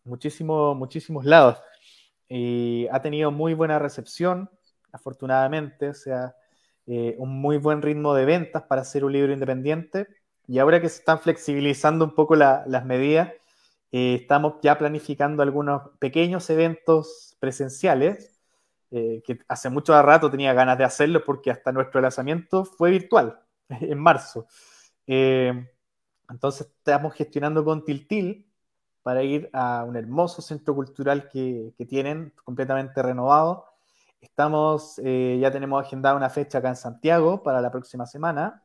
muchísimo, muchísimos lados. ha tenido muy buena recepción, afortunadamente, o sea, eh, un muy buen ritmo de ventas para hacer un libro independiente. Y ahora que se están flexibilizando un poco las medidas, estamos ya planificando algunos pequeños eventos presenciales eh, que hace mucho rato tenía ganas de hacerlo porque hasta nuestro lanzamiento fue virtual [LAUGHS] en marzo. Eh, entonces estamos gestionando con Tiltil para ir a un hermoso centro cultural que, que tienen completamente renovado. Estamos, eh, ya tenemos agendada una fecha acá en Santiago para la próxima semana.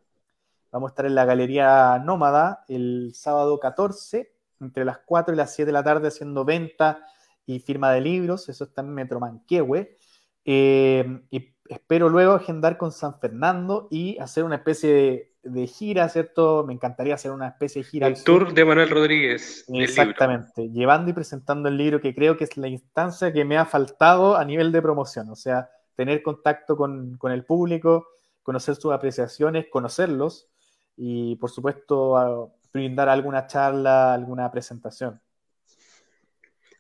Vamos a estar en la Galería Nómada el sábado 14, entre las 4 y las 7 de la tarde, haciendo venta y firma de libros. Eso está en Metro Manquehue. Eh, y espero luego agendar con San Fernando y hacer una especie de, gira, ¿cierto? Me encantaría hacer una especie de gira. El tour de Manuel Rodríguez. Exactamente, llevando y presentando el libro que creo que es la instancia que me ha faltado a nivel de promoción, o sea, tener contacto con, con el público, conocer sus apreciaciones, conocerlos y por supuesto brindar alguna charla, alguna presentación.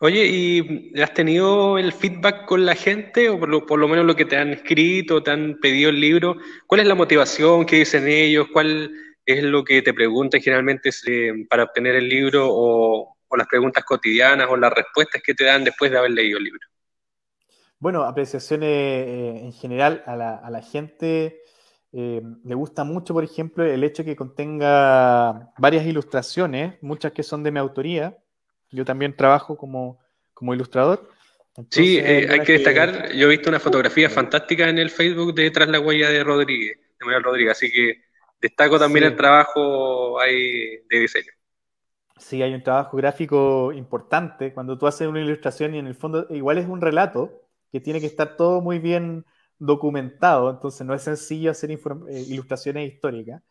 Oye, ¿y has tenido el feedback con la gente o por lo, menos lo que te han escrito, te han pedido el libro? ¿Cuál es la motivación que dicen ellos? ¿Cuál es lo que te preguntan generalmente para obtener el libro o, las preguntas cotidianas o las respuestas que te dan después de haber leído el libro? Bueno, apreciaciones eh, en general a la, gente. Me eh, le gusta mucho, por ejemplo, el hecho que contenga varias ilustraciones, muchas que son de mi autoría. Yo también trabajo como, ilustrador. sí, eh, hay que destacar, yo he visto una uh, fotografía eh, fantástica en el Facebook de Tras la huella de Rodríguez, de Manuel Rodríguez, así que destaco también el trabajo ahí de diseño. Sí, hay un trabajo gráfico importante cuando tú haces una ilustración y en el fondo igual es un relato que tiene que estar todo muy bien documentado, entonces no es sencillo hacer eh, ilustraciones históricas.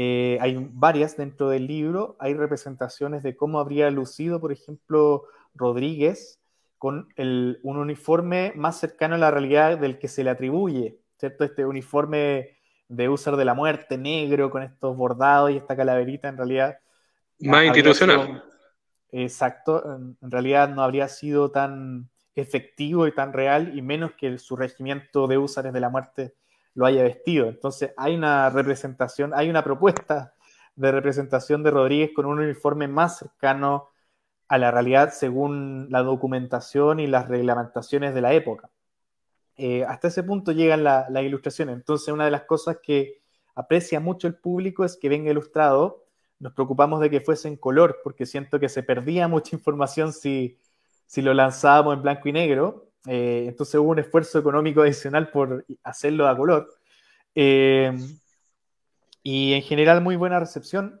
Eh, hay varias dentro del libro, hay representaciones de cómo habría lucido, por ejemplo, Rodríguez con un uniforme más cercano a la realidad del que se le atribuye, ¿cierto? Este uniforme de Usar de la muerte, negro, con estos bordados y esta calaverita, en realidad... Más institucional. exacto, en, realidad no habría sido tan efectivo y tan real, y menos que su regimiento de húsares de la muerte lo haya vestido. Entonces hay una representación, hay una propuesta de representación de Rodríguez con un uniforme más cercano a la realidad según la documentación y las reglamentaciones de la época. Eh, hasta ese punto llegan las ilustraciones. Entonces una de las cosas que aprecia mucho el público es que venga ilustrado. Nos preocupamos de que fuese en color porque siento que se perdía mucha [LAUGHS] información si, si lo lanzábamos en blanco y negro eh, entonces hubo un esfuerzo económico adicional por hacerlo a color. Eh, y en general muy buena recepción.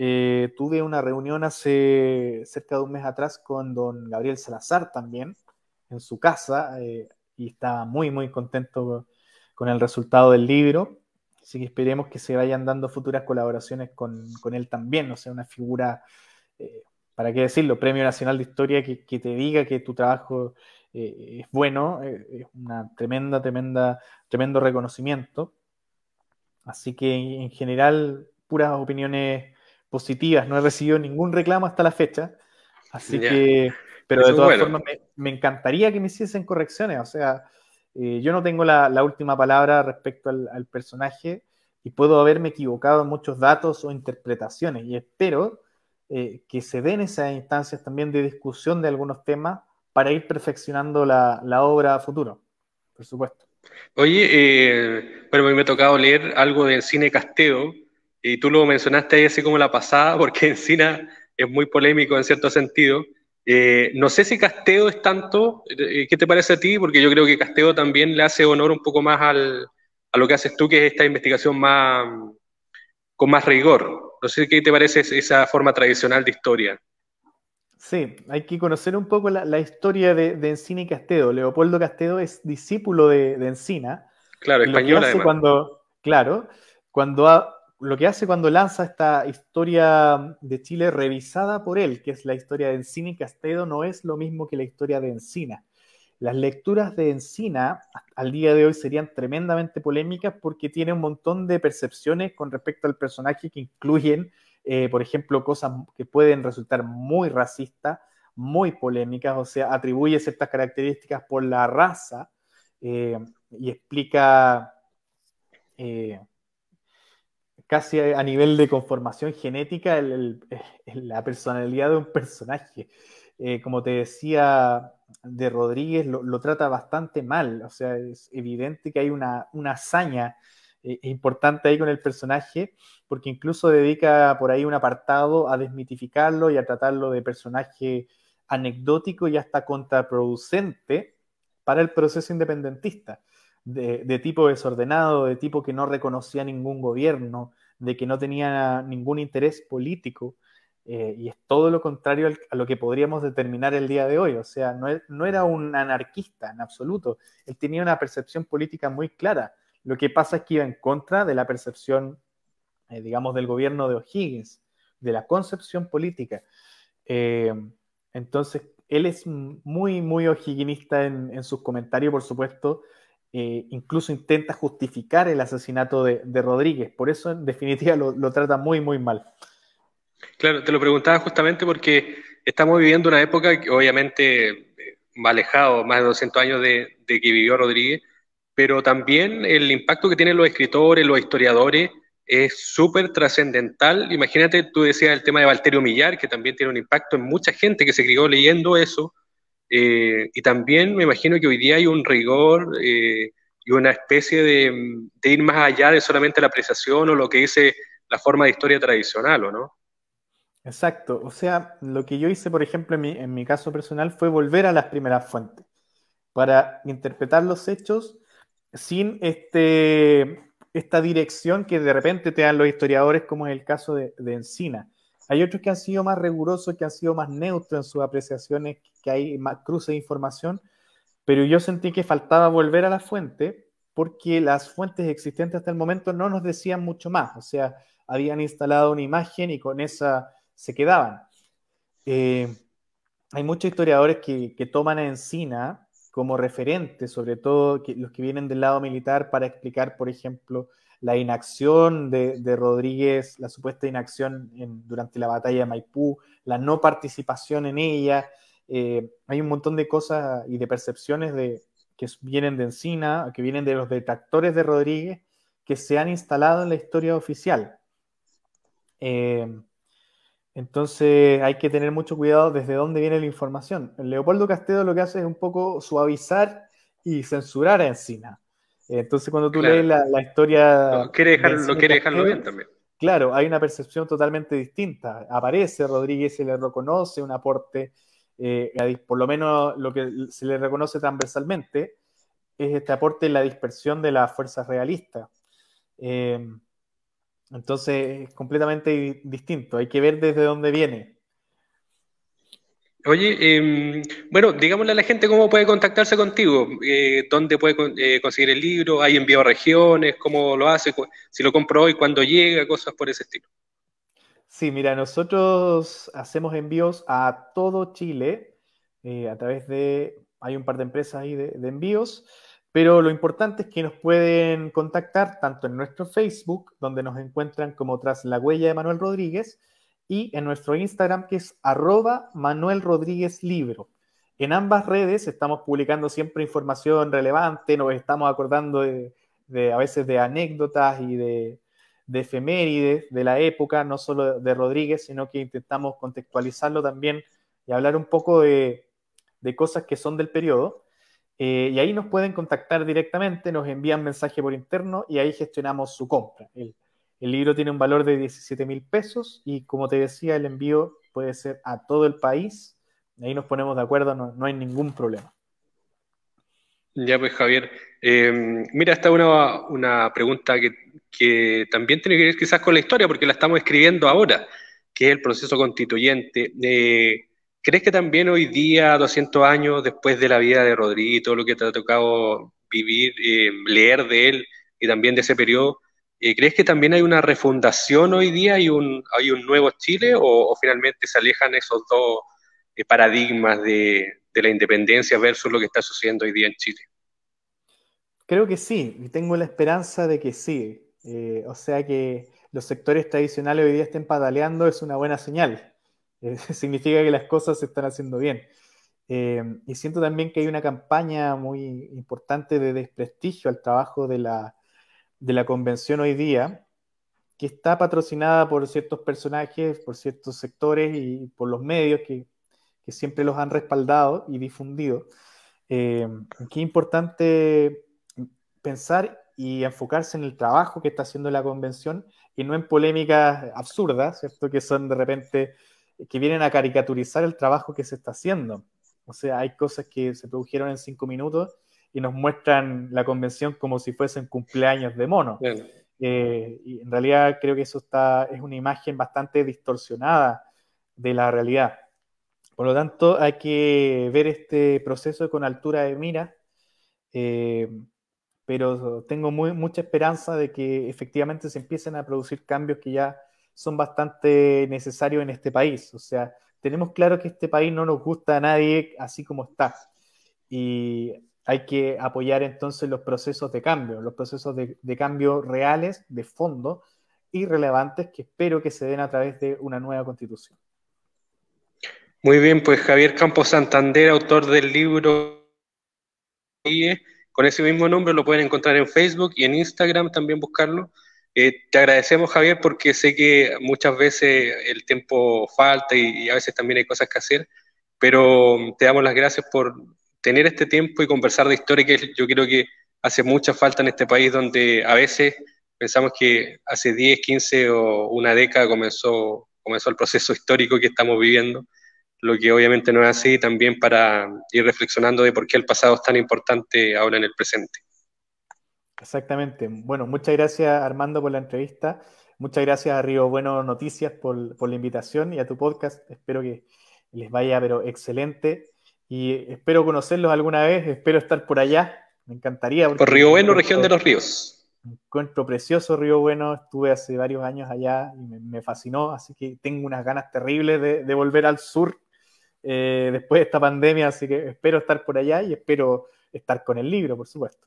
Eh, tuve una reunión hace cerca de un mes atrás con don Gabriel Salazar también, en su casa, y estaba muy, muy contento con el resultado del libro. Así que esperemos que se vayan dando futuras colaboraciones con, él también, o sea, una figura, para qué decirlo, Premio Nacional de Historia que, que, te diga que tu trabajo eh, es bueno, eh, es una tremenda, tremenda, tremendo reconocimiento. Así que en general, puras opiniones positivas, no he recibido ningún reclamo hasta la fecha. Así que, pero de todas formas, me, encantaría que me hiciesen correcciones. O sea, eh, yo no tengo la, última palabra respecto al, personaje y puedo haberme equivocado en muchos datos o interpretaciones. Y espero que se den esas instancias también de discusión de algunos temas para ir perfeccionando la, obra a futuro, por supuesto. Oye, eh, bueno, me ha tocado leer algo del cine Casteo, y tú lo mencionaste ahí así como la pasada, porque en cine es muy polémico en cierto sentido. Eh, no sé si Casteo es tanto, eh, ¿qué te parece a ti? Porque yo creo que Casteo también le hace honor un poco más al, a lo que haces tú, que es esta investigación más, con más rigor. No sé qué te parece esa forma tradicional de historia. Sí, hay que conocer un poco la, historia de, Encina y Castedo. Leopoldo Castedo es discípulo de, Encina. Claro, español Cuando, claro, cuando lo que hace cuando lanza esta historia de Chile revisada por él, que es la historia de Encina y Castedo, no es lo mismo que la historia de Encina. Las lecturas de Encina al día de hoy serían tremendamente polémicas porque tiene un montón de percepciones con respecto al personaje que incluyen eh, por ejemplo, cosas que pueden resultar muy racistas, muy polémicas, o sea, atribuye ciertas características por la raza eh, y explica eh, casi a nivel de conformación genética la personalidad de un personaje. como te decía de Rodríguez, lo, trata bastante mal, o sea, es evidente que hay una, una hazaña eh, es importante ahí con el personaje, porque incluso dedica por ahí un apartado a desmitificarlo y a tratarlo de personaje anecdótico y hasta contraproducente para el proceso independentista, de, tipo desordenado, de tipo que no reconocía ningún gobierno, de que no tenía ningún interés político. Eh, y es todo lo contrario a lo que podríamos determinar el día de hoy. O sea, no, era un anarquista en absoluto. Él tenía una percepción política muy clara lo que pasa es que iba en contra de la percepción, eh, digamos, del gobierno de O'Higgins, de la concepción política. Eh, entonces, él es muy, muy o'higginista en, sus comentarios, por supuesto. Eh, incluso intenta justificar el asesinato de, Rodríguez. Por eso, en definitiva, lo, trata muy, muy mal. Claro, te lo preguntaba justamente porque estamos viviendo una época que obviamente va alejado, más de 200 años de que vivió Rodríguez, pero también el impacto que tienen los escritores, los historiadores, es súper trascendental. Imagínate, tú decías el tema de Valterio Millar, que también tiene un impacto en mucha gente que se crió leyendo eso. Eh, y también me imagino que hoy día hay un rigor eh, y una especie de, ir más allá de solamente la apreciación o lo que dice la forma de historia tradicional, ¿o no? Exacto. O sea, lo que yo hice, por ejemplo, en mi caso personal fue volver a las primeras fuentes para interpretar los hechos sin este, esta dirección que de repente te dan los historiadores, como es el caso de, Encina. Hay otros que han sido más rigurosos, que han sido más neutros en sus apreciaciones, que hay más cruces de información, pero yo sentí que faltaba volver a la fuente porque las fuentes existentes hasta el momento no nos decían mucho más, o sea, habían instalado una imagen y con esa se quedaban. Eh, hay muchos historiadores que, que toman a Encina como referente, sobre todo los que vienen del lado militar, para explicar, por ejemplo, la inacción de, Rodríguez, la supuesta inacción durante la batalla de Maipú, la no participación en ella. Eh, hay un montón de cosas y de percepciones de, que vienen de Encina, que vienen de los detractores de Rodríguez, que se han instalado en la historia oficial. Eh, entonces hay que tener mucho cuidado desde dónde viene la información. Leopoldo Castedo lo que hace es un poco suavizar y censurar a Encina. Entonces cuando tú lees la, historia... quiere dejarlo, quiere dejarlo bien también. Claro, hay una percepción totalmente distinta. Aparece Rodríguez, se le reconoce un aporte, eh, por lo menos lo que se le reconoce transversalmente es este aporte en la dispersión de las fuerzas realistas. Eh, entonces, es completamente distinto. Hay que ver desde dónde viene. Oye, em, bueno, digámosle a la gente cómo puede contactarse contigo, eh, dónde puede eh, conseguir el libro, hay envío a regiones, cómo lo hace, si lo compro hoy, cuándo llega, cosas por ese estilo. Sí, mira, nosotros hacemos envíos a todo Chile eh, a través de, hay un par de empresas ahí de envíos. Pero lo importante es que nos pueden contactar tanto en nuestro Facebook, donde nos encuentran como tras la huella de Manuel Rodríguez, y en nuestro Instagram, que es arroba Manuel Rodríguez Libro. En ambas redes estamos publicando siempre información relevante, nos estamos acordando de, a veces de anécdotas y de, de efemérides de la época, no solo de Rodríguez, sino que intentamos contextualizarlo también y hablar un poco de, de cosas que son del periodo. Eh, y ahí nos pueden contactar directamente, nos envían mensaje por interno y ahí gestionamos su compra. El, libro tiene un valor de 17 mil pesos y como te decía, el envío puede ser a todo el país. Ahí nos ponemos de acuerdo, no, hay ningún problema. Ya pues Javier, eh, mira, esta es una, pregunta que, también tiene que ver quizás con la historia, porque la estamos escribiendo ahora, que es el proceso constituyente. de... Eh, ¿Crees que también hoy día, 200 años después de la vida de Rodríguez, todo lo que te ha tocado vivir, eh, leer de él y también de ese periodo, eh, ¿crees que también hay una refundación hoy día y un, hay un nuevo Chile o, finalmente se alejan esos dos eh, paradigmas de, la independencia versus lo que está sucediendo hoy día en Chile? Creo que sí, y tengo la esperanza de que sí. o sea que los sectores tradicionales hoy día estén padaleando, es una buena señal. [LAUGHS] significa que las cosas se están haciendo bien. Eh, y siento también que hay una campaña muy importante de desprestigio al trabajo de la, de la convención hoy día, que está patrocinada por ciertos personajes, por ciertos sectores y por los medios que, que siempre los han respaldado y difundido. Eh, qué importante pensar y enfocarse en el trabajo que está haciendo la convención y no en polémicas absurdas, ¿cierto? Que son de repente que vienen a caricaturizar el trabajo que se está haciendo. O sea, hay cosas que se produjeron en cinco minutos y nos muestran la convención como si fuesen cumpleaños de mono. Eh, y en realidad creo que eso está, es una imagen bastante distorsionada de la realidad. Por lo tanto, hay que ver este proceso con altura de mira, eh, pero tengo mucha esperanza de que efectivamente se empiecen a producir cambios que ya son bastante necesarios en este país. O sea, tenemos claro que este país no nos gusta a nadie así como está. Y hay que apoyar entonces los procesos de cambio, los procesos de, cambio reales, de fondo y relevantes que espero que se den a través de una nueva constitución. Muy bien, pues Javier Campos Santander, autor del libro con ese mismo nombre, lo pueden encontrar en Facebook y en Instagram también buscarlo. Eh, te agradecemos, Javier, porque sé que muchas veces el tiempo falta y, a veces también hay cosas que hacer, pero mm, te damos las gracias por tener este tiempo y conversar de historia que yo creo que hace mucha falta en este país donde a veces pensamos que hace 10, 15 o una década comenzó, comenzó el proceso histórico que estamos viviendo, lo que obviamente no es así, también para ir reflexionando de por qué el pasado es tan importante ahora en el presente. Exactamente. Bueno, muchas gracias Armando por la entrevista. Muchas gracias a Río Bueno Noticias por, la invitación y a tu podcast. Espero que les vaya, pero excelente. Y espero conocerlos alguna vez. Espero estar por allá. Me encantaría. Por Río Bueno, región de los ríos. Encuentro precioso Río Bueno, estuve hace varios años allá y me, fascinó, así que tengo unas ganas terribles de, volver al sur eh, después de esta pandemia, así que espero estar por allá y espero estar con el libro, por supuesto.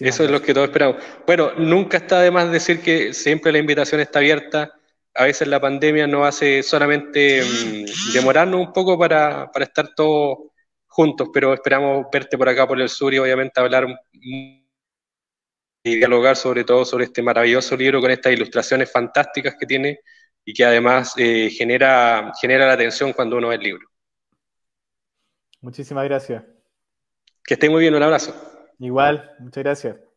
Eso es lo que todos esperamos. Bueno, nunca está de más decir que siempre la invitación está abierta. A veces la pandemia no hace solamente mm, demorarnos un poco para, estar todos juntos, pero esperamos verte por acá, por el sur, y obviamente hablar y dialogar sobre todo sobre este maravilloso libro con estas ilustraciones fantásticas que tiene y que además eh, genera, genera la atención cuando uno ve el libro. Muchísimas gracias. Que esté muy bien, un abrazo. Igual, muchas gracias.